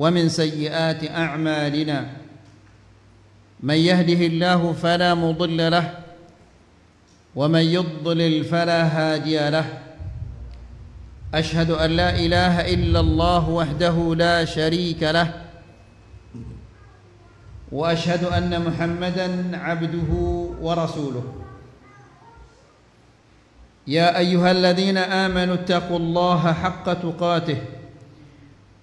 ومن سيئات أعمالنا من يهده الله فلا مضل له ومن يضلل فلا هادي له أشهد أن لا إله إلا الله وحده لا شريك له وأشهد أن محمدًا عبده ورسوله يا أيها الذين آمنوا اتقوا الله حق تقاته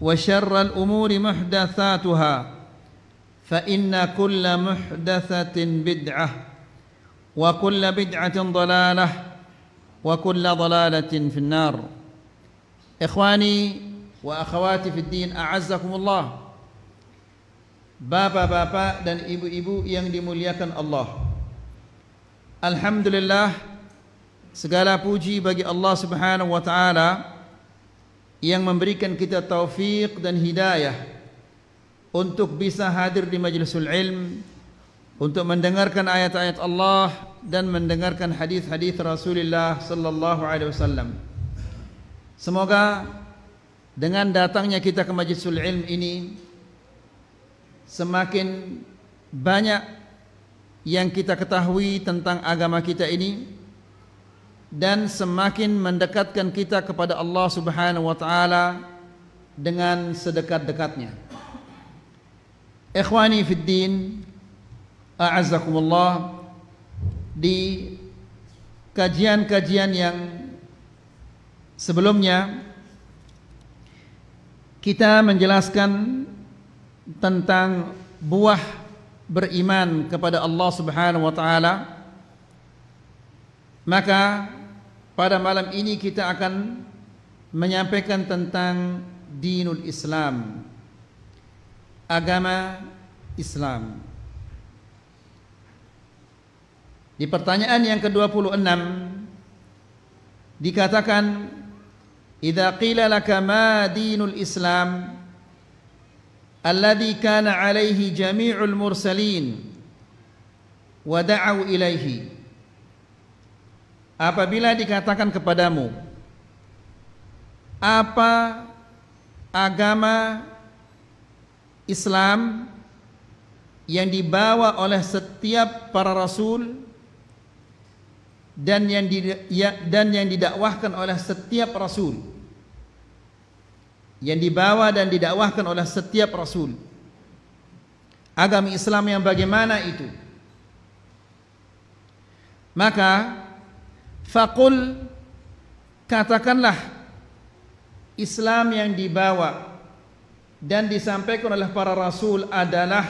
وشر الأمور محدثاتها فإن كل محدثة بدعة وكل بدعة ضلالة وكل ضلالة في النار إخواني وأخواتي في الدين أعزكم الله بابا بابا dan ibu-ibu yang dimuliakan Allah Alhamdulillah Segala puji bagi Allah subhanahu wa ta'ala yang memberikan kita taufik dan hidayah untuk bisa hadir di majlisul ilm untuk mendengarkan ayat-ayat Allah dan mendengarkan hadis-hadis Rasulullah sallallahu alaihi wasallam. Semoga dengan datangnya kita ke majlisul ilm ini semakin banyak yang kita ketahui tentang agama kita ini. dan semakin mendekatkan kita kepada Allah Subhanahu wa taala dengan sedekat-dekatnya. Ikhwani fid din, a'azzakumullah di kajian-kajian yang sebelumnya kita menjelaskan tentang buah beriman kepada Allah Subhanahu wa taala maka pada malam ini kita akan menyampaikan tentang dinul Islam. Agama Islam. Di pertanyaan yang ke-26 dikatakan "Idza qila laka ma dinul Islam alladhi kana alaihi jami'ul mursalin wa da'u ilaihi" apabila dikatakan kepadamu apa agama Islam yang dibawa oleh setiap para rasul dan yang di, ya, dan yang didakwahkan oleh setiap rasul yang dibawa dan didakwahkan oleh setiap rasul agama Islam yang bagaimana itu maka Fakul katakanlah Islam yang dibawa dan disampaikan oleh para rasul adalah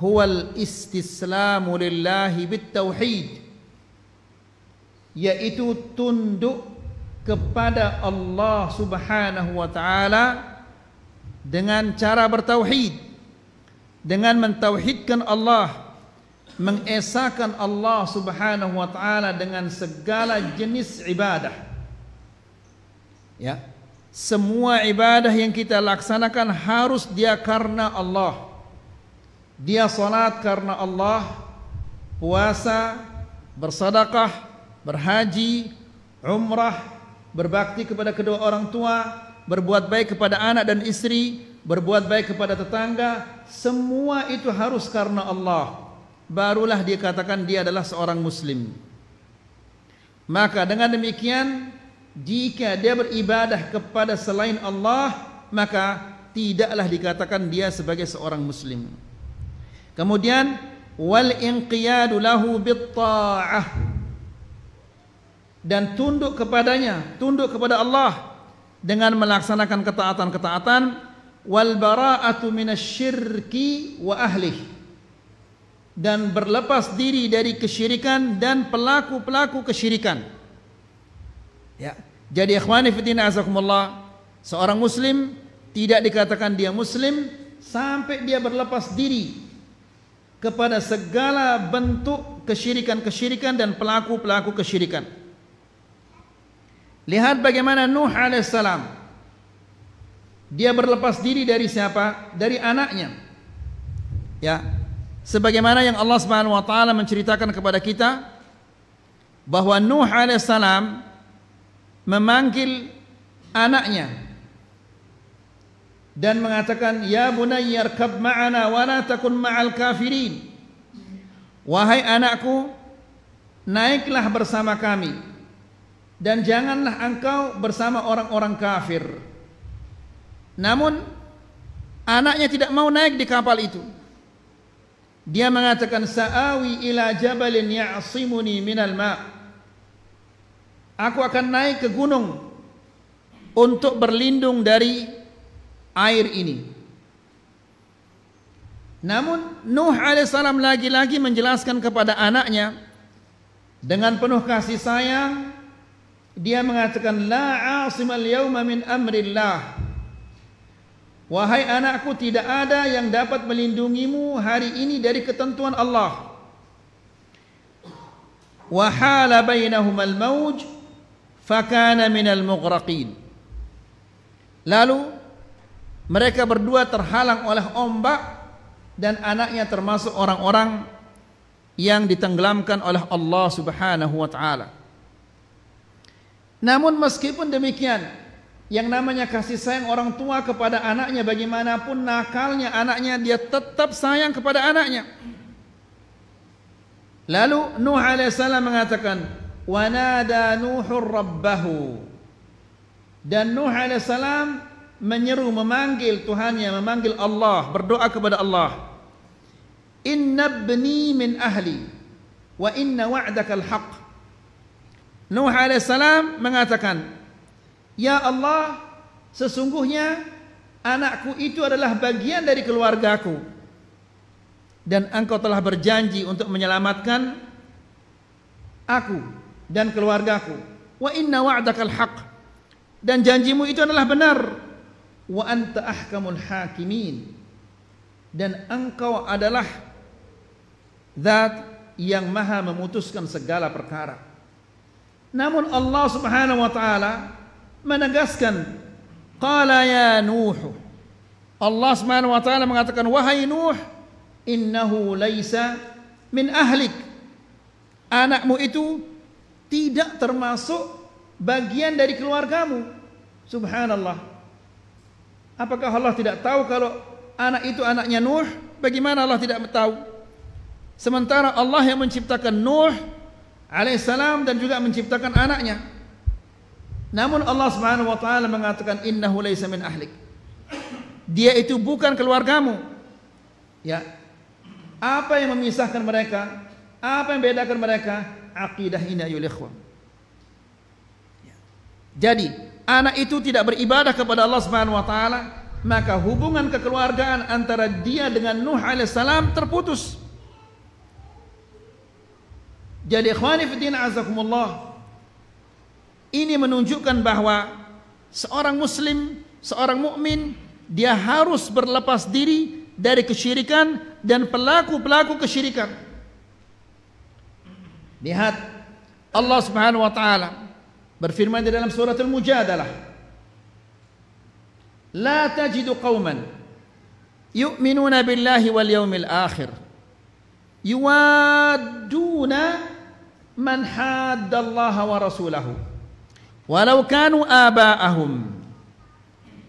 huwal istislamu lillahi bitauhid yaitu tunduk kepada Allah Subhanahu wa taala dengan cara bertauhid dengan mentauhidkan Allah mengesahkan Allah Subhanahu wa taala dengan segala jenis ibadah. Ya. Semua ibadah yang kita laksanakan harus dia karena Allah. Dia salat karena Allah, puasa, bersedekah, berhaji, umrah, berbakti kepada kedua orang tua, berbuat baik kepada anak dan istri, berbuat baik kepada tetangga, semua itu harus karena Allah. barulah dia katakan dia adalah seorang muslim maka dengan demikian jika dia beribadah kepada selain Allah maka tidaklah dikatakan dia sebagai seorang muslim kemudian wal inqiyadu lahu bit dan tunduk kepadanya tunduk kepada Allah dengan melaksanakan ketaatan-ketaatan wal bara'atu minasy syirki wa ahlihi dan berlepas diri dari kesyirikan dan pelaku-pelaku kesyirikan. Ya. Jadi ikhwani fitina azakumullah, seorang muslim tidak dikatakan dia muslim sampai dia berlepas diri kepada segala bentuk kesyirikan-kesyirikan dan pelaku-pelaku kesyirikan. Lihat bagaimana Nuh alaihissalam dia berlepas diri dari siapa? Dari anaknya. Ya, sebagaimana yang Allah Subhanahu wa taala menceritakan kepada kita bahwa Nuh alaihissalam memanggil anaknya dan mengatakan ya bunayya arkab ma'ana wa la takun ma'al kafirin wahai anakku naiklah bersama kami dan janganlah engkau bersama orang-orang kafir namun anaknya tidak mau naik di kapal itu dia mengatakan sa'awi ila jabalin ya'simuni minal ma. Aku akan naik ke gunung untuk berlindung dari air ini. Namun Nuh alaihissalam lagi-lagi menjelaskan kepada anaknya dengan penuh kasih sayang dia mengatakan la asimal yauma min amrillah Wahai anakku tidak ada yang dapat melindungimu hari ini dari ketentuan Allah. Wa hala bainahum al-mauj fa kana min al-mughraqin. Lalu mereka berdua terhalang oleh ombak dan anaknya termasuk orang-orang yang ditenggelamkan oleh Allah Subhanahu wa taala. Namun meskipun demikian, yang namanya kasih sayang orang tua kepada anaknya bagaimanapun nakalnya anaknya dia tetap sayang kepada anaknya lalu Nuh AS mengatakan wanada Nuhur Rabbahu dan Nuh AS menyeru memanggil Tuhannya memanggil Allah berdoa kepada Allah inna bni min ahli wa inna wa'daka al-haq Nuh AS mengatakan Ya Allah, sesungguhnya anakku itu adalah bagian dari keluargaku. Dan engkau telah berjanji untuk menyelamatkan aku dan keluargaku. Wa inna wa'dakal haq. Dan janjimu itu adalah benar. Wa anta ahkamul hakimin. Dan engkau adalah zat yang maha memutuskan segala perkara. Namun Allah subhanahu wa ta'ala menegaskan qala ya nuh Allah Subhanahu wa taala mengatakan wahai nuh innahu laisa min ahlik anakmu itu tidak termasuk bagian dari keluargamu subhanallah apakah Allah tidak tahu kalau anak itu anaknya nuh bagaimana Allah tidak tahu sementara Allah yang menciptakan nuh alaihissalam dan juga menciptakan anaknya namun Allah Subhanahu wa taala mengatakan innahu laisa min ahlik. Dia itu bukan keluargamu. Ya. Apa yang memisahkan mereka? Apa yang bedakan mereka? Aqidah ini ayul ikhwan. Ya. Jadi, anak itu tidak beribadah kepada Allah Subhanahu wa taala, maka hubungan kekeluargaan antara dia dengan Nuh alaihissalam terputus. Jadi ikhwani fiddin azakumullah ini menunjukkan bahwa seorang muslim, seorang mukmin dia harus berlepas diri dari kesyirikan dan pelaku-pelaku kesyirikan. Lihat Allah Subhanahu wa taala berfirman di dalam surat Al-Mujadalah. لا تجد قوما يؤمنون بالله واليوم الآخر akhir yuwadduna man haddallaha wa walau kanu aba'ahum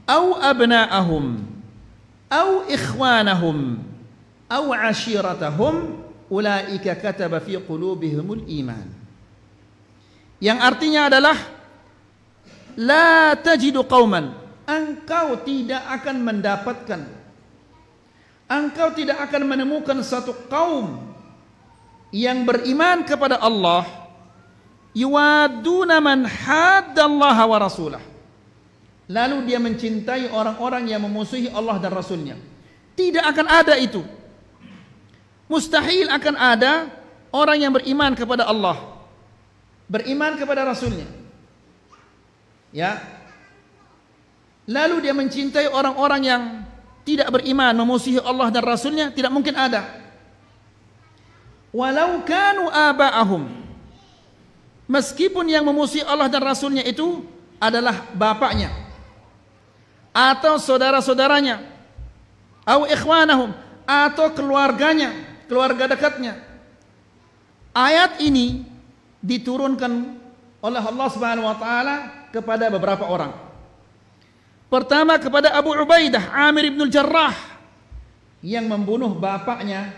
au abna'ahum au ikhwanahum au ashiratahum ulaika kataba fi qulubihimul iman yang artinya adalah la tajidu qauman engkau tidak akan mendapatkan engkau tidak akan menemukan satu kaum yang beriman kepada Allah Yuwaduna man haddallaha wa rasulah. Lalu dia mencintai orang-orang yang memusuhi Allah dan Rasulnya. Tidak akan ada itu. Mustahil akan ada orang yang beriman kepada Allah. Beriman kepada Rasulnya. Ya. Lalu dia mencintai orang-orang yang tidak beriman, memusuhi Allah dan Rasulnya, tidak mungkin ada. Walau kanu aba'ahum Meskipun yang memusuhi Allah dan Rasulnya itu adalah bapaknya atau saudara-saudaranya atau ikhwanahum atau keluarganya, keluarga dekatnya. Ayat ini diturunkan oleh Allah Subhanahu wa taala kepada beberapa orang. Pertama kepada Abu Ubaidah Amir bin Jarrah yang membunuh bapaknya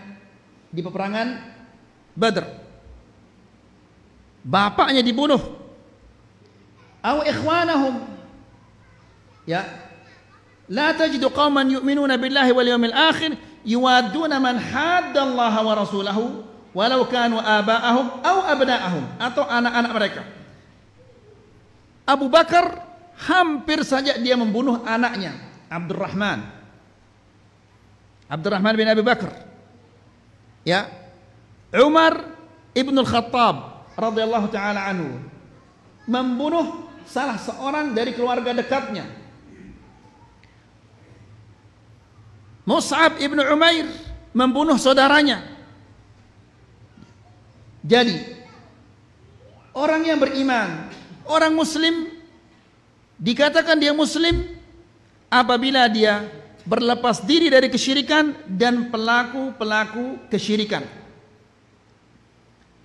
di peperangan Badr bapaknya dibunuh atau ikhwanahum ya la tajidu qauman yu'minuna billahi wal yawmil akhir yuwadduna man hadda wa rasulahu walau kanu aba'ahum atau abna'ahum atau anak-anak mereka Abu Bakar hampir saja dia membunuh anaknya Abdurrahman Abdurrahman bin Abi Bakar ya Umar al Khattab radhiyallahu taala anhu membunuh salah seorang dari keluarga dekatnya. Mus'ab ibnu Umair membunuh saudaranya. Jadi orang yang beriman, orang muslim dikatakan dia muslim apabila dia berlepas diri dari kesyirikan dan pelaku-pelaku kesyirikan.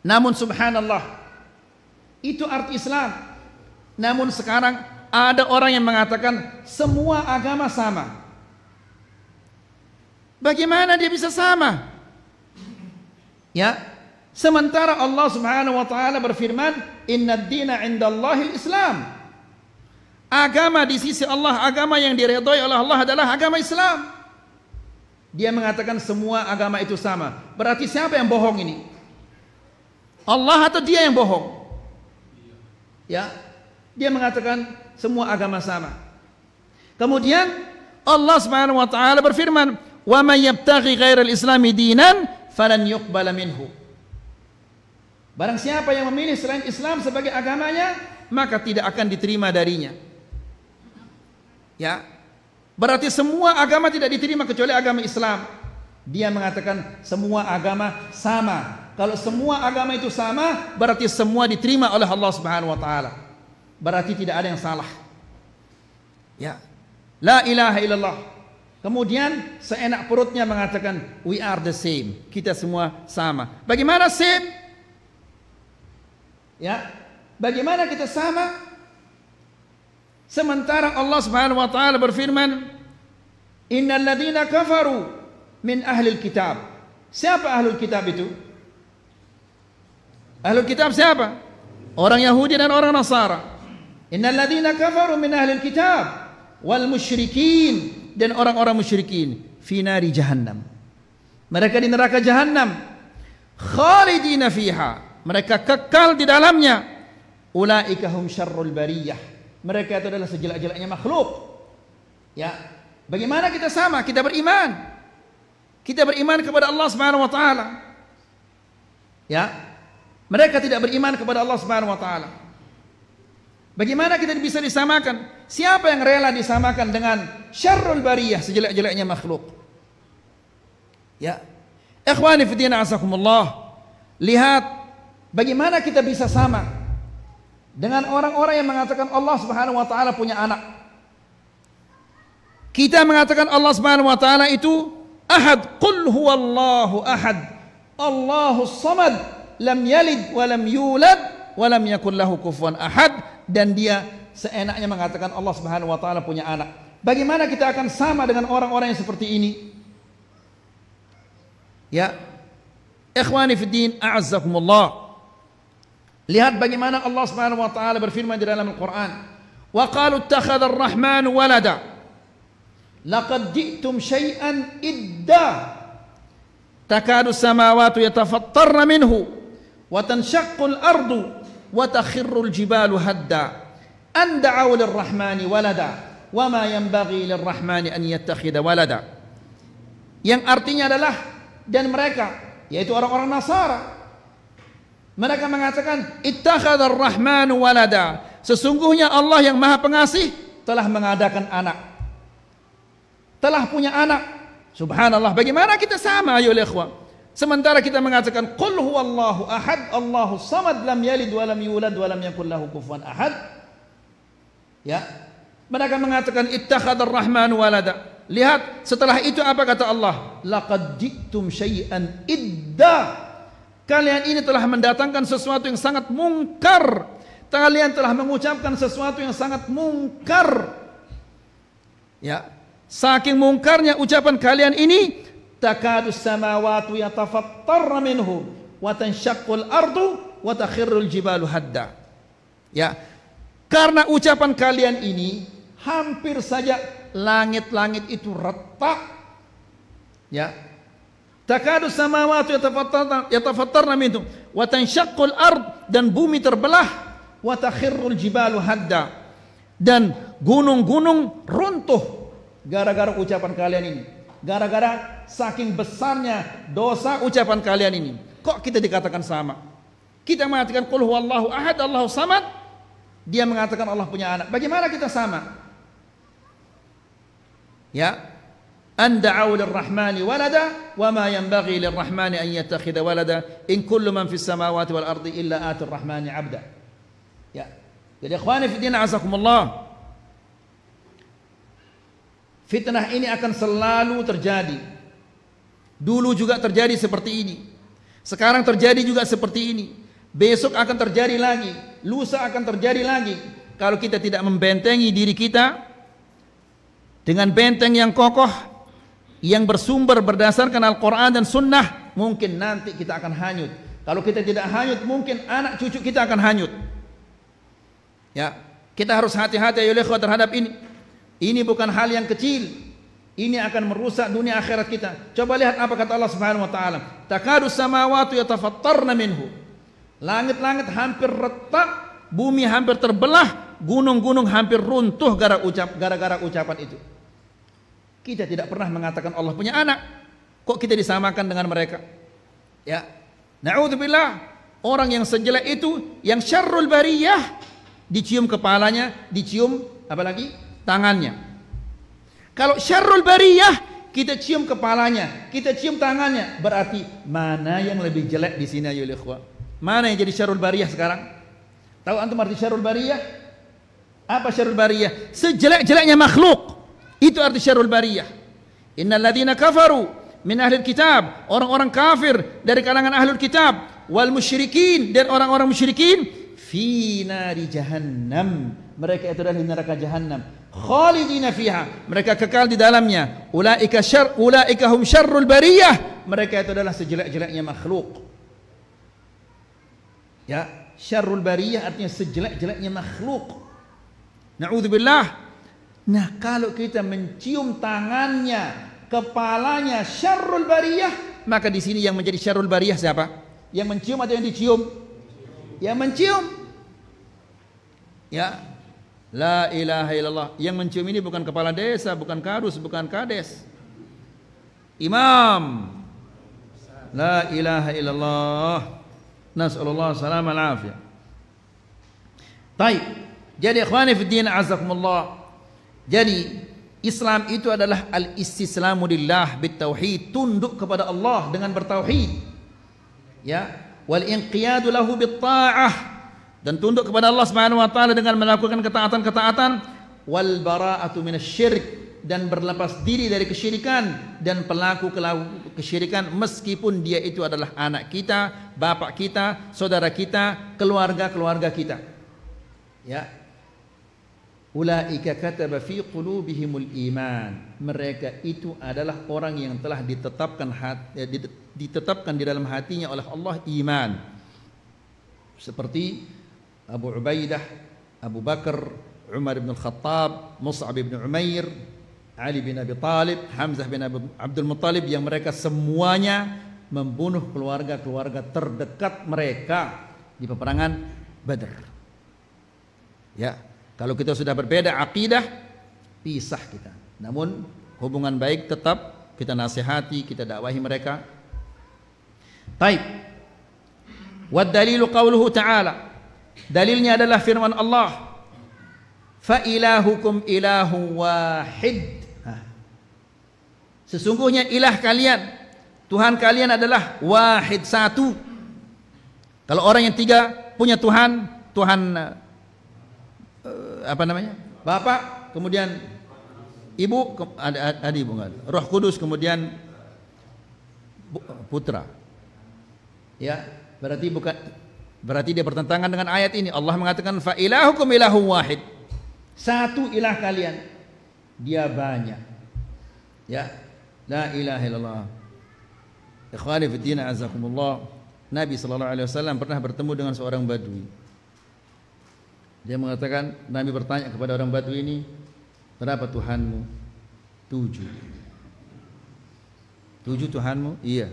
Namun subhanallah itu arti Islam. Namun sekarang ada orang yang mengatakan semua agama sama. Bagaimana dia bisa sama? Ya, sementara Allah Subhanahu wa taala berfirman, Inna dina 'indallahil Islam." Agama di sisi Allah, agama yang diredhoi oleh Allah adalah agama Islam. Dia mengatakan semua agama itu sama. Berarti siapa yang bohong ini? Allah atau dia yang bohong? Ya. Dia mengatakan semua agama sama. Kemudian Allah Subhanahu wa taala berfirman, "Wa may yabtaghi ghairal islami dinan falan yuqbala minhu." Barang siapa yang memilih selain Islam sebagai agamanya, maka tidak akan diterima darinya. Ya. Berarti semua agama tidak diterima kecuali agama Islam. Dia mengatakan semua agama sama, kalau semua agama itu sama, berarti semua diterima oleh Allah Subhanahu wa taala. Berarti tidak ada yang salah. Ya. La ilaha illallah. Kemudian seenak perutnya mengatakan we are the same. Kita semua sama. Bagaimana same? Ya. Bagaimana kita sama? Sementara Allah Subhanahu wa taala berfirman, "Innal ladzina kafaru min ahli kitab." Siapa ahlul kitab itu? Ahlul kitab siapa? Orang Yahudi dan orang Nasara. Innal ladzina kafaru min ahlil kitab wal musyrikin dan orang-orang musyrikin fi nari jahannam. Mereka di neraka jahannam khalidina fiha. Mereka kekal di dalamnya. Ulaika hum syarrul bariyah. Mereka itu adalah sejelek-jeleknya makhluk. Ya, bagaimana kita sama? Kita beriman. Kita beriman kepada Allah Subhanahu wa taala. Ya, mereka tidak beriman kepada Allah Subhanahu wa taala. Bagaimana kita bisa disamakan? Siapa yang rela disamakan dengan syarrul bariyah, sejelek-jeleknya makhluk? Ya. Ikhwani fi din Lihat bagaimana kita bisa sama dengan orang-orang yang mengatakan Allah Subhanahu wa taala punya anak. Kita mengatakan Allah Subhanahu wa taala itu ahad, qul huwallahu ahad, Allahus samad lam yalid wa lam yulad wa lam yakul lahu kufuwan ahad dan dia seenaknya mengatakan Allah Subhanahu wa taala punya anak. Bagaimana kita akan sama dengan orang-orang yang seperti ini? Ya. Ikhwani fi din, a'azzakumullah. Lihat bagaimana Allah Subhanahu wa taala berfirman di dalam Al-Qur'an. Wa qalu ittakhadha ar-rahman walada. Laqad ji'tum syai'an idda. Takadu samawati yatafattarna minhu wa tanshaqqul ardu wa takhirrul jibalu hadda an da'aw lirrahmani walada wa ma yanbaghi lirrahmani an yattakhidha walada yang artinya adalah dan mereka yaitu orang-orang Nasara mereka mengatakan ittakhadhar Rahman walada sesungguhnya Allah yang maha pengasih telah mengadakan anak telah punya anak subhanallah bagaimana kita sama ayo ikhwan Sementara kita mengatakan qul huwallahu ahad, Allahu samad, lam yalid wa lam yulad wa lam yakul lahu kufuwan ahad. Ya. Mereka mengatakan ittakhadar rahman walada. Lihat setelah itu apa kata Allah? Laqad ji'tum syai'an idda. Kalian ini telah mendatangkan sesuatu yang sangat mungkar. Kalian telah mengucapkan sesuatu yang sangat mungkar. Ya, saking mungkarnya ucapan kalian ini takadu samawatu yatafattar minhu wa tanshaqqul ardu wa takhirrul jibalu hadda. Ya. Karena ucapan kalian ini hampir saja langit-langit itu retak. Ya. Takadu samawatu yatafattar yatafattarna minhu wa tanshaqqul ard dan bumi terbelah wa takhirrul jibalu hadda. Dan gunung-gunung runtuh gara-gara ucapan kalian ini. Gara-gara saking besarnya dosa ucapan kalian ini. Kok kita dikatakan sama? Kita mengatakan qul huwallahu ahad, Allahu samad. Dia mengatakan Allah punya anak. Bagaimana kita sama? Ya. An da'u lirrahmani walada wa ma yanbaghi lirrahmani an yattakhidha walada in kullu man fis samawati wal ardi illa atir rahmani 'abda. Ya. Jadi ikhwani fi din azakumullah. Fitnah ini akan selalu terjadi. Dulu juga terjadi seperti ini. Sekarang terjadi juga seperti ini. Besok akan terjadi lagi. Lusa akan terjadi lagi. Kalau kita tidak membentengi diri kita dengan benteng yang kokoh yang bersumber berdasarkan Al-Quran dan Sunnah, mungkin nanti kita akan hanyut. Kalau kita tidak hanyut, mungkin anak cucu kita akan hanyut. Ya, kita harus hati-hati ya terhadap ini. Ini bukan hal yang kecil. Ini akan merusak dunia akhirat kita. Coba lihat apa kata Allah Subhanahu wa taala. Takadu samawati yatafattarna minhu. Langit-langit hampir retak, bumi hampir terbelah, gunung-gunung hampir runtuh gara ucap gara ucapan itu. Kita tidak pernah mengatakan Allah punya anak. Kok kita disamakan dengan mereka? Ya. Nauzubillah. Orang yang sejelek itu, yang syarrul bariyah dicium kepalanya, dicium apa lagi? tangannya. Kalau syarrul bariyah kita cium kepalanya, kita cium tangannya, berarti mana yang lebih jelek di sini ayo kuat. Mana yang jadi syarul bariyah sekarang? Tahu antum arti syarul bariyah? Apa syarul bariyah? Sejelek-jeleknya makhluk. Itu arti syarul bariyah. Innal ladzina kafaru min ahli kitab, orang-orang kafir dari kalangan ahlul kitab wal musyrikin dan orang-orang musyrikin fi nari jahannam mereka itu adalah neraka jahanam khalidina fiha mereka kekal di dalamnya ulaika syar ulaika hum syarrul bariyah mereka itu adalah sejelek-jeleknya makhluk ya syarrul bariyah artinya sejelek-jeleknya makhluk naudzubillah nah kalau kita mencium tangannya kepalanya syarrul bariyah maka di sini yang menjadi syarrul bariyah siapa yang mencium atau yang dicium yang mencium ya La ilaha illallah. Yang mencium ini bukan kepala desa, bukan karus, bukan kades. Imam. La ilaha illallah. Nas'alullah salam al-afiyah. Baik. Jadi ikhwani fi din azakumullah. Jadi Islam itu adalah al-istislamu lillah bitauhid, tunduk kepada Allah dengan bertauhid. Ya, wal inqiyadu lahu bit dan tunduk kepada Allah Subhanahu wa taala dengan melakukan ketaatan-ketaatan wal bara'atu minasyirik dan berlepas diri dari kesyirikan dan pelaku kesyirikan meskipun dia itu adalah anak kita, bapak kita, saudara kita, keluarga-keluarga kita. Ya. Ulaika kataba fi qulubihimul iman. Mereka itu adalah orang yang telah ditetapkan eh, ditetapkan di dalam hatinya oleh Allah iman. Seperti Abu Ubaidah, Abu Bakar, Umar bin Al-Khattab, Musa bin Umair, Ali bin Abi Talib, Hamzah bin Abdul Muttalib yang mereka semuanya membunuh keluarga-keluarga terdekat mereka di peperangan Badr. Ya, kalau kita sudah berbeda akidah, pisah kita. Namun hubungan baik tetap kita nasihati, kita dakwahi mereka. Taib. Wa dalilu qauluhu ta'ala Dalilnya adalah firman Allah. Fa ilahukum ilahu wahid. Sesungguhnya ilah kalian, Tuhan kalian adalah wahid satu. Kalau orang yang tiga punya Tuhan, Tuhan eh, apa namanya? Bapak, kemudian ibu, ada ada ibu kan? Roh Kudus, kemudian putra. Ya, berarti bukan Berarti dia bertentangan dengan ayat ini. Allah mengatakan fa ilahukum ilahun wahid. Satu ilah kalian. Dia banyak. Ya. La ilaha illallah. Ikhwani fi din azakumullah. Nabi sallallahu alaihi wasallam pernah bertemu dengan seorang badui. Dia mengatakan, Nabi bertanya kepada orang badui ini, "Berapa Tuhanmu?" Tujuh. Tujuh Tuhanmu? Iya.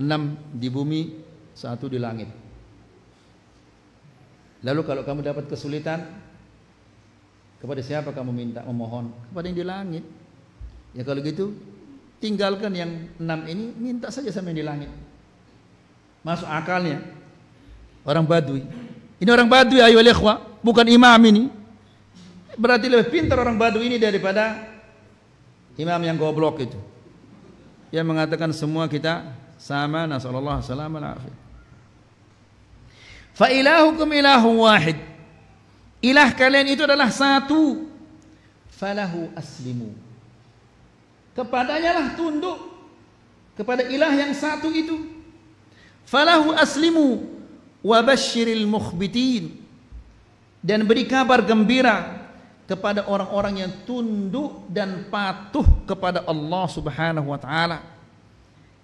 Enam di bumi, satu di langit. Lalu kalau kamu dapat kesulitan, kepada siapa kamu minta memohon? Kepada yang di langit. Ya kalau gitu, tinggalkan yang enam ini, minta saja sama yang di langit. Masuk akalnya. Orang Badui. Ini orang Badui ayo ikhwa, bukan imam ini. Berarti lebih pintar orang Badui ini daripada imam yang goblok itu. Yang mengatakan semua kita sama nasallallahu alaihi wasallam Fa ilahukum ilahu wahid. Ilah kalian itu adalah satu. Falahu aslimu. Kepadanya lah tunduk. Kepada ilah yang satu itu. Falahu aslimu. Wabashiril mukhbitin. Dan beri kabar gembira kepada orang-orang yang tunduk dan patuh kepada Allah Subhanahu wa taala.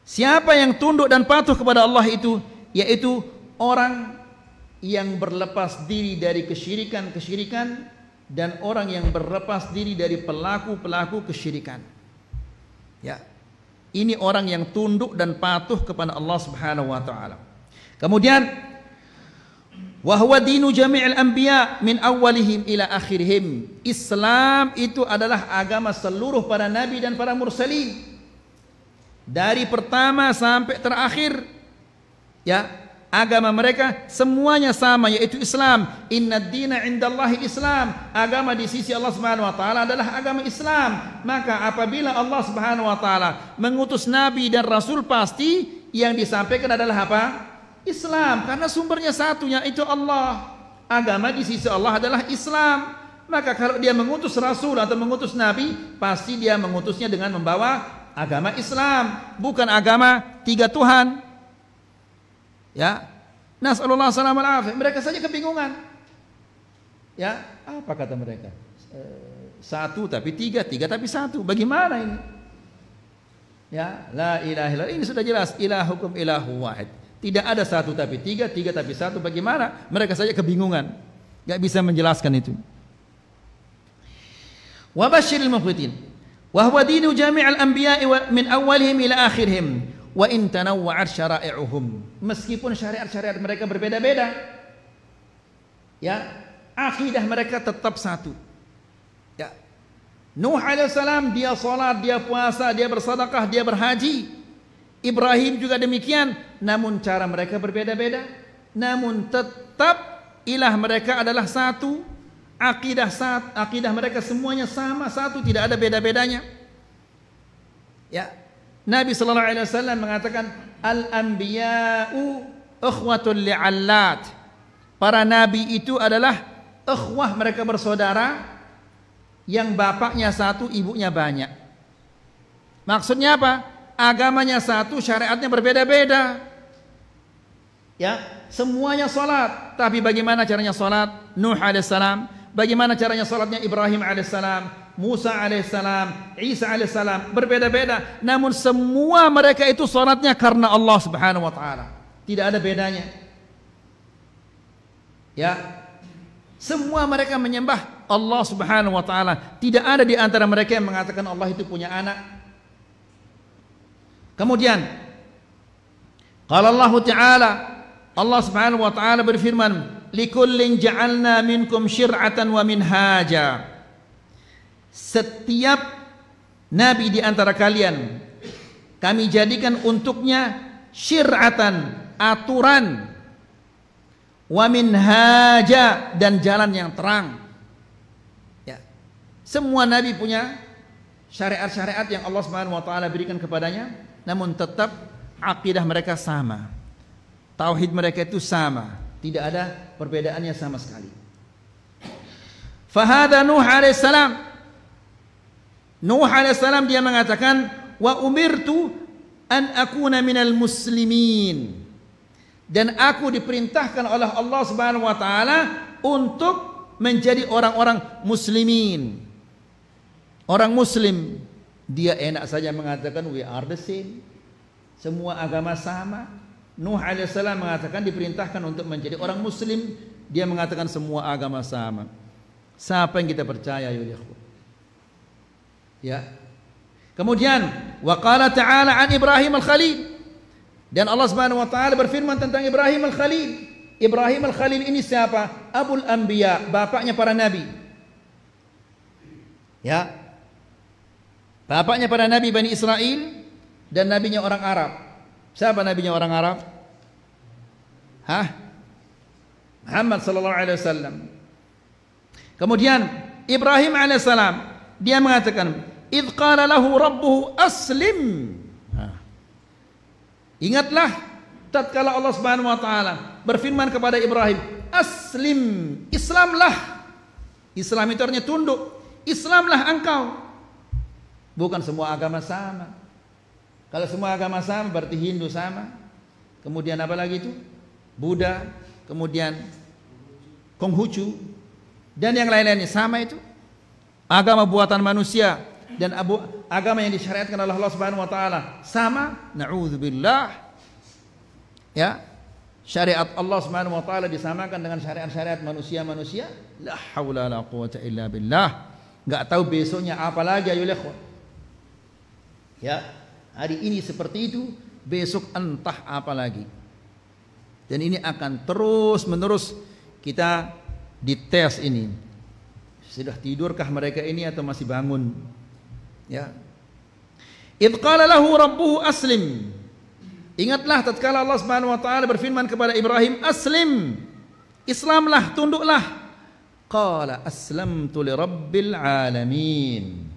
Siapa yang tunduk dan patuh kepada Allah itu yaitu orang yang berlepas diri dari kesyirikan-kesyirikan dan orang yang berlepas diri dari pelaku-pelaku kesyirikan. Ya. Ini orang yang tunduk dan patuh kepada Allah Subhanahu wa taala. Kemudian wa huwa dinu jami'il anbiya min awalihim ila akhirihim. Islam itu adalah agama seluruh para nabi dan para mursalin. Dari pertama sampai terakhir. Ya, agama mereka semuanya sama yaitu Islam. Inna dina indallahi Islam. Agama di sisi Allah Subhanahu wa taala adalah agama Islam. Maka apabila Allah Subhanahu wa taala mengutus nabi dan rasul pasti yang disampaikan adalah apa? Islam karena sumbernya satunya itu Allah. Agama di sisi Allah adalah Islam. Maka kalau dia mengutus rasul atau mengutus nabi, pasti dia mengutusnya dengan membawa agama Islam, bukan agama tiga Tuhan. Ya. Nasallallahu salam al Mereka saja kebingungan. Ya, apa kata mereka? Eh, satu tapi tiga, tiga tapi satu. Bagaimana ini? Ya, la ilaha illallah. Ini sudah jelas ilah hukum, ilah wahid. Tidak ada satu tapi tiga, tiga tapi satu. Bagaimana? Mereka saja kebingungan. Gak bisa menjelaskan itu. Wabashiril mukhbitin. Wahwa dinu jami'al anbiya'i min awalihim ila akhirihim wa in tanawwa'at syara'i'uhum meskipun syariat-syariat mereka berbeda-beda ya akidah mereka tetap satu ya Nuh alaihissalam dia salat dia puasa dia bersedekah dia berhaji Ibrahim juga demikian namun cara mereka berbeda-beda namun tetap ilah mereka adalah satu akidah saat akidah mereka semuanya sama satu tidak ada beda-bedanya ya Nabi sallallahu alaihi wasallam mengatakan al-anbiya'u ikhwatul li'allat. Para nabi itu adalah ikhwah mereka bersaudara yang bapaknya satu, ibunya banyak. Maksudnya apa? Agamanya satu, syariatnya berbeda-beda. Ya, semuanya salat, tapi bagaimana caranya salat Nuh alaihissalam, bagaimana caranya salatnya Ibrahim alaihissalam, Musa alaihissalam, Isa alaihissalam berbeda-beda, namun semua mereka itu salatnya karena Allah Subhanahu wa taala. Tidak ada bedanya. Ya. Semua mereka menyembah Allah Subhanahu wa taala. Tidak ada di antara mereka yang mengatakan Allah itu punya anak. Kemudian kalau Allah Ta'ala Allah Subhanahu wa taala berfirman, "Likullin ja'alna minkum syir'atan wa haja setiap nabi di antara kalian kami jadikan untuknya syiratan aturan wa haja dan jalan yang terang ya semua nabi punya syariat-syariat yang Allah Subhanahu wa taala berikan kepadanya namun tetap akidah mereka sama tauhid mereka itu sama tidak ada perbedaannya sama sekali fahada nuh alaihissalam Nuh alaihissalam dia mengatakan wa umirtu an akuna minal muslimin dan aku diperintahkan oleh Allah Subhanahu wa taala untuk menjadi orang-orang muslimin. Orang muslim dia enak saja mengatakan we are the same. Semua agama sama. Nuh alaihissalam mengatakan diperintahkan untuk menjadi orang muslim. Dia mengatakan semua agama sama. Siapa yang kita percaya ya Ya. Kemudian waqala ta'ala an Ibrahim al-Khalil. Dan Allah Subhanahu wa taala berfirman tentang Ibrahim al-Khalil. Ibrahim al-Khalil ini siapa? Abul Anbiya, bapaknya para nabi. Ya. Bapaknya para nabi Bani Israel dan nabinya orang Arab. Siapa nabinya orang Arab? Hah? Muhammad sallallahu alaihi wasallam. Kemudian Ibrahim alaihissalam dia mengatakan idh qala lahu rabbuhu aslim. Ingatlah tatkala Allah Subhanahu wa taala berfirman kepada Ibrahim, "Aslim, Islamlah." Islam itu artinya tunduk. Islamlah engkau. Bukan semua agama sama. Kalau semua agama sama berarti Hindu sama. Kemudian apa lagi itu? Buddha, kemudian Konghucu dan yang lain-lainnya sama itu. Agama buatan manusia dan abu, agama yang disyariatkan oleh Allah Subhanahu wa taala sama naudzubillah ya syariat Allah Subhanahu wa taala disamakan dengan syariat-syariat manusia-manusia la haula la quwata illa billah enggak tahu besoknya apa lagi ayo ya hari ini seperti itu besok entah apa lagi dan ini akan terus menerus kita dites ini sudah tidurkah mereka ini atau masih bangun Ya. Idh qala lahu rabbuhu aslim. Ingatlah tatkala Allah Subhanahu wa taala berfirman kepada Ibrahim, "Aslim." Islamlah, tunduklah. Qala aslamtu li rabbil alamin.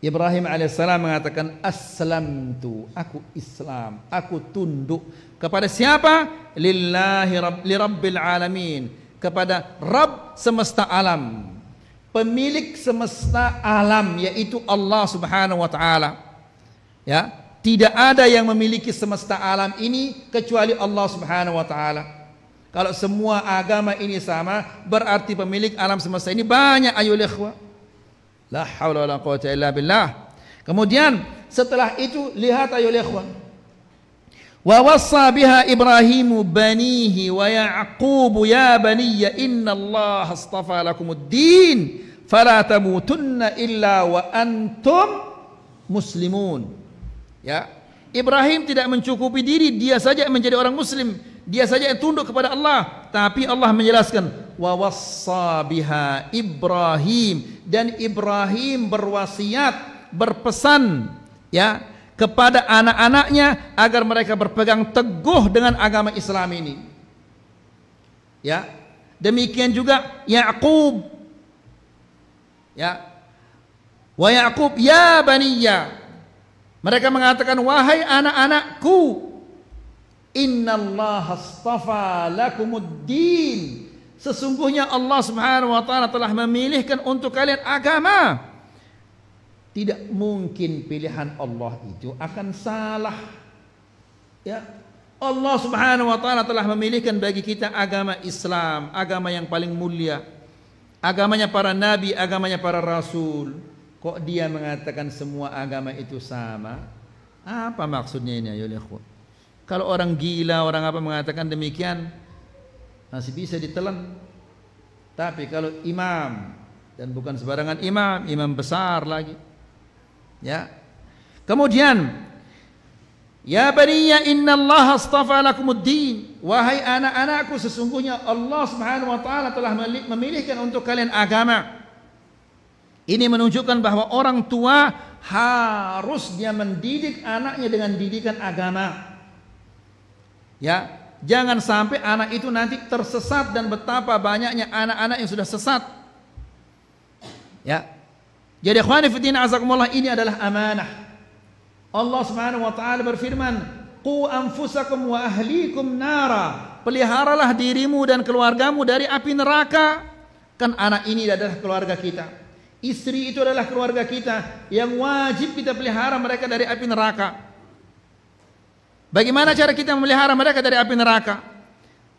Ibrahim alaihissalam mengatakan aslamtu aku Islam aku tunduk kepada siapa lillahi rabb, li rabbil alamin kepada Rabb semesta alam pemilik semesta alam yaitu Allah Subhanahu wa taala. Ya, tidak ada yang memiliki semesta alam ini kecuali Allah Subhanahu wa taala. Kalau semua agama ini sama, berarti pemilik alam semesta ini banyak ayol ikhwah. La haula wala quwata illa billah. Kemudian setelah itu lihat ayol ikhwah. Wa wassa biha Ibrahimu banihi wa Ya'qubu ya baniya inna Allah astafa din fala tamutunna illa wa antum muslimun. Ya. Ibrahim tidak mencukupi diri, dia saja menjadi orang muslim, dia saja yang tunduk kepada Allah. Tapi Allah menjelaskan wa wassa biha Ibrahim dan Ibrahim berwasiat, berpesan ya kepada anak-anaknya agar mereka berpegang teguh dengan agama Islam ini. Ya. Demikian juga Yakub. Ya. Wa Yakub ya baniya. Mereka mengatakan wahai anak-anakku Innallaha astafa lakumuddin. Sesungguhnya Allah Subhanahu wa taala telah memilihkan untuk kalian agama tidak mungkin pilihan Allah itu akan salah. Ya, Allah Subhanahu wa taala telah memilihkan bagi kita agama Islam, agama yang paling mulia. Agamanya para nabi, agamanya para rasul. Kok dia mengatakan semua agama itu sama? Apa maksudnya ini Ya Kalau orang gila, orang apa mengatakan demikian masih bisa ditelan. Tapi kalau imam dan bukan sembarangan imam, imam besar lagi Ya. Kemudian Ya baniya Allah astafa lakumuddin wahai anak-anakku sesungguhnya Allah Subhanahu wa taala telah memilihkan untuk kalian agama. Ini menunjukkan bahwa orang tua harus dia mendidik anaknya dengan didikan agama. Ya, jangan sampai anak itu nanti tersesat dan betapa banyaknya anak-anak yang sudah sesat. Ya, jadi akhwani fiddin azakumullah ini adalah amanah. Allah Subhanahu wa taala berfirman, "Qu anfusakum wa ahlikum nara." Peliharalah dirimu dan keluargamu dari api neraka. Kan anak ini adalah keluarga kita. Istri itu adalah keluarga kita yang wajib kita pelihara mereka dari api neraka. Bagaimana cara kita memelihara mereka dari api neraka?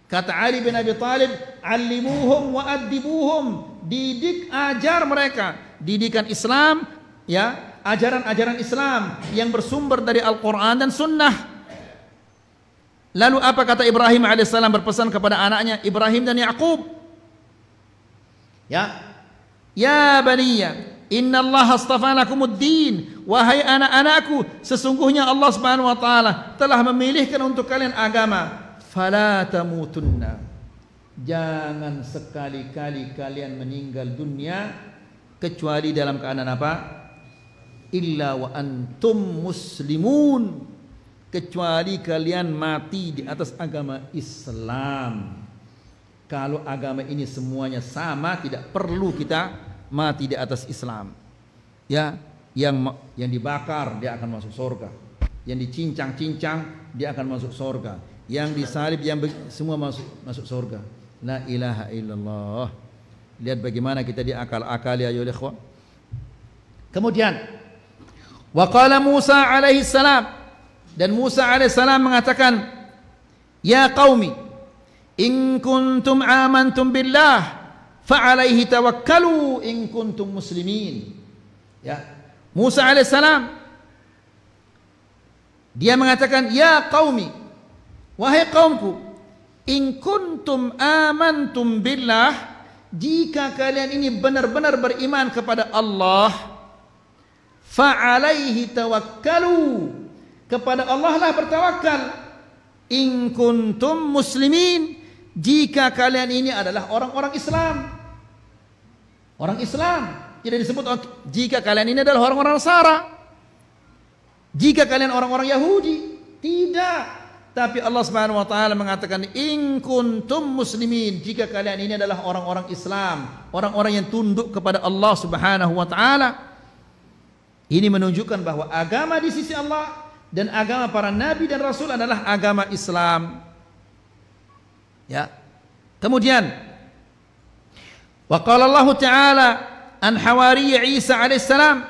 Kata Ali bin Abi Talib "Allimuhum wa addibuhum." Didik ajar mereka, didikan Islam, ya, ajaran-ajaran Islam yang bersumber dari Al-Qur'an dan Sunnah. Lalu apa kata Ibrahim alaihissalam berpesan kepada anaknya Ibrahim dan Yakub? Ya, ya baniya, Inna Allah astafa din Wahai anak-anakku Sesungguhnya Allah subhanahu wa ta'ala Telah memilihkan untuk kalian agama Fala tamutunna Jangan sekali-kali kalian meninggal dunia kecuali dalam keadaan apa? Illa wa antum muslimun kecuali kalian mati di atas agama Islam. Kalau agama ini semuanya sama, tidak perlu kita mati di atas Islam. Ya, yang yang dibakar dia akan masuk surga. Yang dicincang-cincang dia akan masuk surga. Yang disalib yang semua masuk masuk surga. La ilaha illallah. Lihat bagaimana kita diakal-akali ayo ikhwan. Kemudian wa qala Musa alaihi salam dan Musa alaihi salam mengatakan ya qaumi in kuntum amantum billah fa alaihi tawakkalu in kuntum muslimin. Ya. Musa alaihi salam dia mengatakan ya qaumi wahai kaumku in kuntum amantum billah jika kalian ini benar-benar beriman kepada Allah fa'alaihi tawakkalu kepada Allah lah bertawakal in kuntum muslimin jika kalian ini adalah orang-orang Islam orang Islam tidak disebut jika kalian ini adalah orang-orang Nasara jika kalian orang-orang Yahudi tidak tapi Allah Subhanahu wa taala mengatakan in kuntum muslimin jika kalian ini adalah orang-orang Islam, orang-orang yang tunduk kepada Allah Subhanahu wa taala. Ini menunjukkan bahwa agama di sisi Allah dan agama para nabi dan rasul adalah agama Islam. Ya. Kemudian wa qala Allah taala an hawari Isa alaihissalam.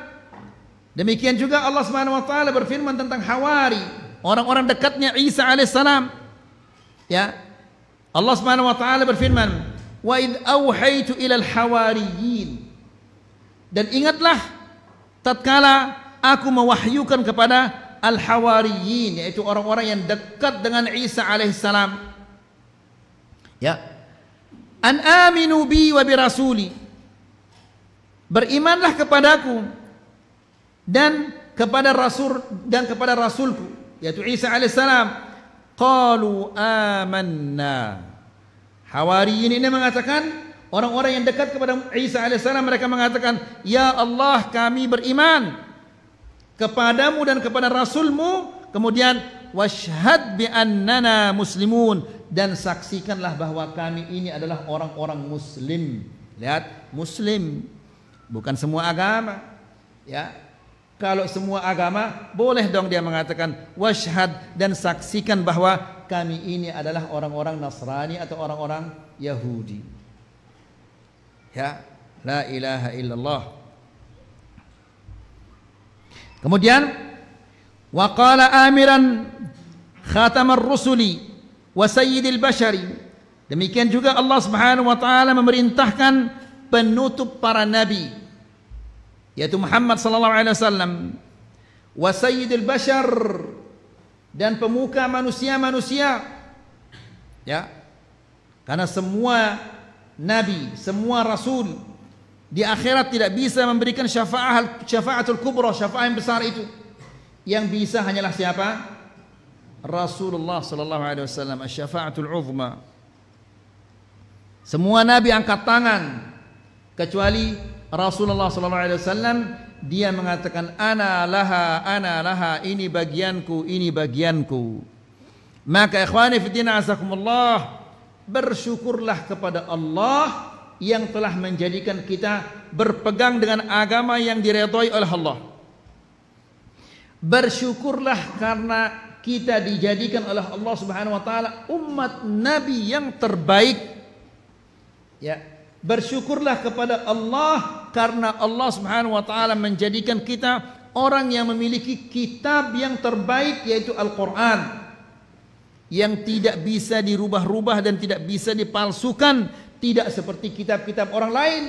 Demikian juga Allah Subhanahu wa taala berfirman tentang hawari orang-orang dekatnya Isa alaihissalam. Ya. Allah Subhanahu wa taala berfirman, "Wa id ilal hawariyin." Dan ingatlah tatkala aku mewahyukan kepada al-hawariyin yaitu orang-orang yang dekat dengan Isa alaihissalam. Ya. An aminu bi wa bi rasuli. Berimanlah kepadaku dan kepada rasul dan kepada rasulku yaitu Isa alaihissalam qalu amanna Hawariyin ini mengatakan orang-orang yang dekat kepada Isa alaihissalam mereka mengatakan ya Allah kami beriman kepadamu dan kepada rasulmu kemudian washhad bi annana muslimun dan saksikanlah bahwa kami ini adalah orang-orang muslim lihat muslim bukan semua agama ya kalau semua agama boleh dong dia mengatakan washhad dan saksikan bahwa kami ini adalah orang-orang Nasrani atau orang-orang Yahudi. Ya, la ilaha illallah. Kemudian waqala amiran khatamar rusuli wa sayyidil bashari. Demikian juga Allah Subhanahu wa taala memerintahkan penutup para nabi yaitu Muhammad sallallahu alaihi wasallam wa sayyidil bashar dan pemuka manusia-manusia ya karena semua nabi semua rasul di akhirat tidak bisa memberikan syafaat syafaatul kubra syafaat yang besar itu yang bisa hanyalah siapa Rasulullah sallallahu alaihi wasallam syafaatul uzma semua nabi angkat tangan kecuali Rasulullah SAW dia mengatakan ana laha ana laha ini bagianku ini bagianku maka ikhwani fiddin azakumullah bersyukurlah kepada Allah yang telah menjadikan kita berpegang dengan agama yang diredhoi oleh Allah bersyukurlah karena kita dijadikan oleh Allah Subhanahu wa taala umat nabi yang terbaik ya bersyukurlah kepada Allah karena Allah Subhanahu wa taala menjadikan kita orang yang memiliki kitab yang terbaik yaitu Al-Qur'an yang tidak bisa dirubah-rubah dan tidak bisa dipalsukan tidak seperti kitab-kitab orang lain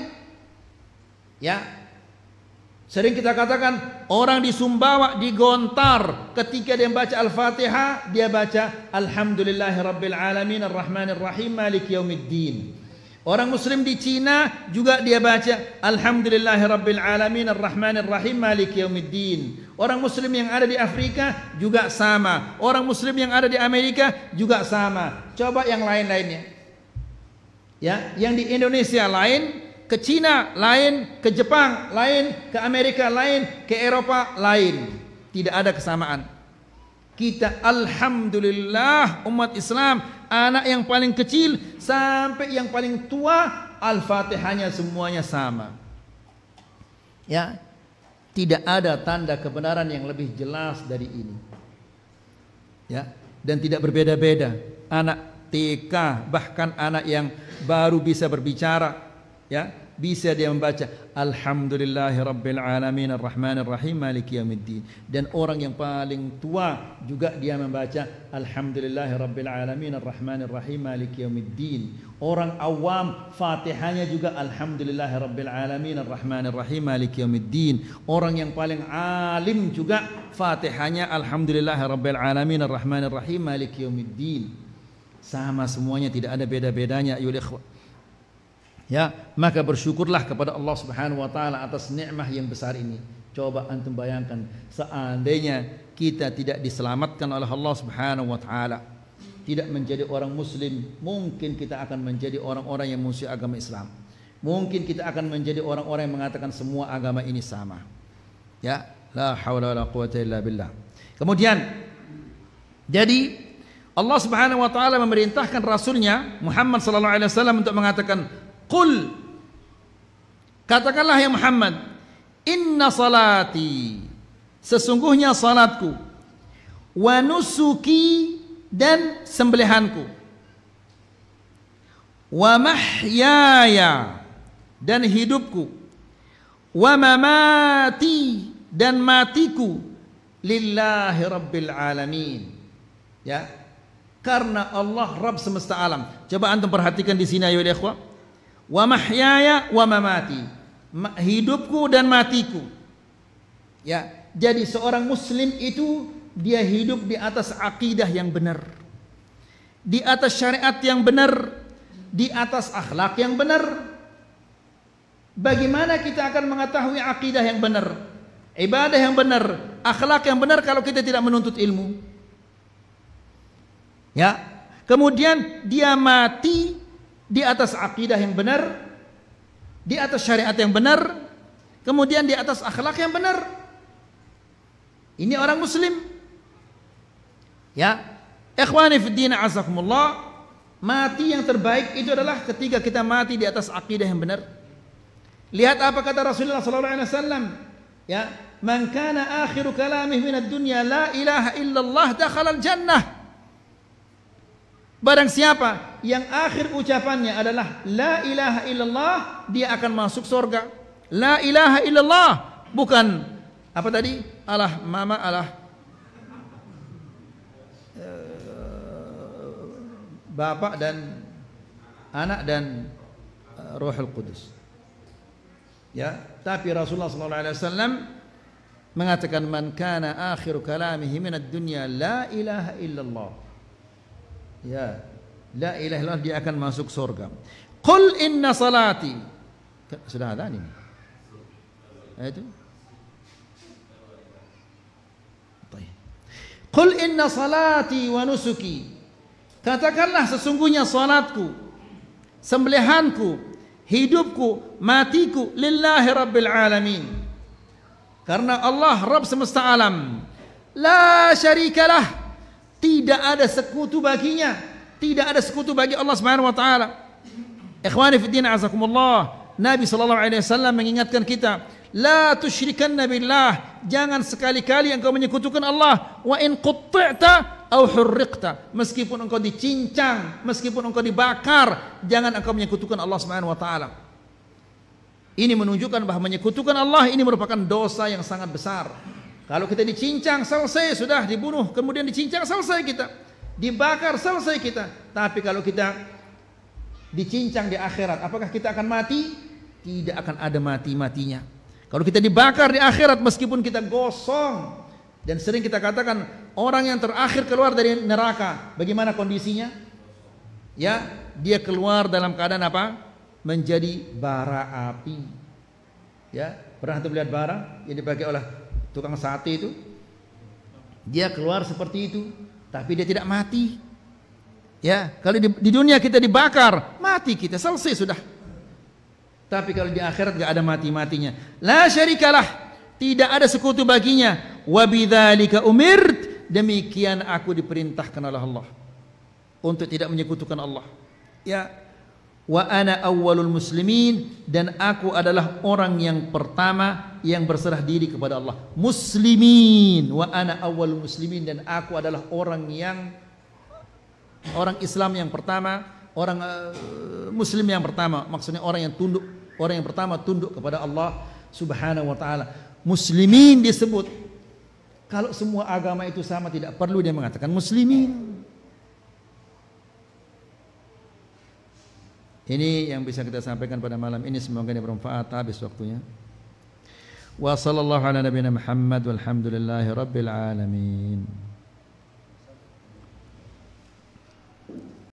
ya sering kita katakan orang di Sumbawa digontar ketika dia baca Al-Fatihah dia baca alhamdulillahirabbil alamin arrahmanirrahim maliki yaumiddin Orang muslim di Cina juga dia baca Alhamdulillahirabbil alamin arrahmanir maliki yaumiddin. Orang muslim yang ada di Afrika juga sama. Orang muslim yang ada di Amerika juga sama. Coba yang lain-lainnya. Ya, yang di Indonesia lain, ke Cina lain, ke Jepang lain, ke Amerika lain, ke Eropa lain. Tidak ada kesamaan kita alhamdulillah umat Islam anak yang paling kecil sampai yang paling tua al-fatihahnya semuanya sama ya tidak ada tanda kebenaran yang lebih jelas dari ini ya dan tidak berbeda-beda anak TK bahkan anak yang baru bisa berbicara ya bisa dia membaca Alhamdulillahi Rabbil Alamin Ar-Rahman rahim Maliki Yawmiddin dan orang yang paling tua juga dia membaca Alhamdulillahi Rabbil Alamin Ar-Rahman rahim Maliki Yawmiddin orang awam fatihahnya juga Alhamdulillahi Rabbil Alamin Ar-Rahman rahim Maliki Yawmiddin orang yang paling alim juga fatihahnya Alhamdulillahi Rabbil Alamin Ar-Rahman rahim Maliki Yawmiddin sama semuanya tidak ada beda-bedanya ayol ya maka bersyukurlah kepada Allah Subhanahu wa taala atas nikmah yang besar ini coba antum bayangkan seandainya kita tidak diselamatkan oleh Allah Subhanahu wa taala tidak menjadi orang muslim mungkin kita akan menjadi orang-orang yang musuh agama Islam mungkin kita akan menjadi orang-orang yang mengatakan semua agama ini sama ya la haula wala quwata illa billah kemudian jadi Allah Subhanahu wa taala memerintahkan rasulnya Muhammad sallallahu alaihi wasallam untuk mengatakan Qul Katakanlah ya Muhammad Inna salati Sesungguhnya salatku Wa nusuki Dan sembelihanku Wa mahyaya Dan hidupku Wa mamati Dan matiku Lillahi Rabbil Alamin Ya karena Allah Rabb semesta alam. Coba antum perhatikan di sini ayo ikhwah wa mahyaya wa mamati hidupku dan matiku ya jadi seorang muslim itu dia hidup di atas akidah yang benar di atas syariat yang benar di atas akhlak yang benar bagaimana kita akan mengetahui akidah yang benar ibadah yang benar akhlak yang benar kalau kita tidak menuntut ilmu ya kemudian dia mati di atas akidah yang benar, di atas syariat yang benar, kemudian di atas akhlak yang benar. Ini orang muslim. Ya. Ikhwani fid din azakumullah, mati yang terbaik itu adalah ketika kita mati di atas akidah yang benar. Lihat apa kata Rasulullah sallallahu alaihi wasallam. Ya, man kana akhiru kalamih min al dunya la ilaha illallah dakhala al jannah Barang siapa yang akhir ucapannya adalah la ilaha illallah, dia akan masuk surga. La ilaha illallah bukan apa tadi? Allah mama Allah eh, bapak dan anak dan eh, Ruhul Kudus. Ya, tapi Rasulullah SAW mengatakan man kana akhir kalamihi min dunia la ilaha illallah. Ya. La ilaha illallah dia akan masuk surga. Qul inna salati. Sudah ada ini. Itu. Qul inna salati wa nusuki. Katakanlah sesungguhnya salatku, sembelihanku, hidupku, matiku lillahi rabbil alamin. Karena Allah Rabb semesta alam. La syarikalah. Tidak ada sekutu baginya. Tidak ada sekutu bagi Allah Subhanahu wa taala. Ikhwani fi din azakumullah. Nabi sallallahu alaihi wasallam mengingatkan kita, la tusyrikanna billah. Jangan sekali-kali engkau menyekutukan Allah. Wa in qutti'ta au hurriqta. Meskipun engkau dicincang, meskipun engkau dibakar, jangan engkau menyekutukan Allah Subhanahu wa taala. Ini menunjukkan bahawa menyekutukan Allah ini merupakan dosa yang sangat besar. Kalau kita dicincang selesai sudah dibunuh, kemudian dicincang selesai kita, dibakar selesai kita. Tapi kalau kita dicincang di akhirat, apakah kita akan mati? Tidak akan ada mati-matinya. Kalau kita dibakar di akhirat meskipun kita gosong dan sering kita katakan orang yang terakhir keluar dari neraka, bagaimana kondisinya? Ya, dia keluar dalam keadaan apa? menjadi bara api. Ya, pernah tuh melihat bara yang dipakai oleh tukang sate itu dia keluar seperti itu tapi dia tidak mati ya kalau di, di dunia kita dibakar mati kita selesai sudah tapi kalau di akhirat gak ada mati-matinya la syarikalah tidak ada sekutu baginya wa bidzalika umirt demikian aku diperintahkan oleh Allah untuk tidak menyekutukan Allah ya wa ana awwalul muslimin dan aku adalah orang yang pertama yang berserah diri kepada Allah muslimin wa ana awwalul muslimin dan aku adalah orang yang orang Islam yang pertama orang uh, muslim yang pertama maksudnya orang yang tunduk orang yang pertama tunduk kepada Allah subhanahu wa taala muslimin disebut kalau semua agama itu sama tidak perlu dia mengatakan muslimin Ini yang bisa kita sampaikan pada malam ini semoga ini bermanfaat habis waktunya. Wa sallallahu ala nabiyina Muhammad walhamdulillahi rabbil alamin.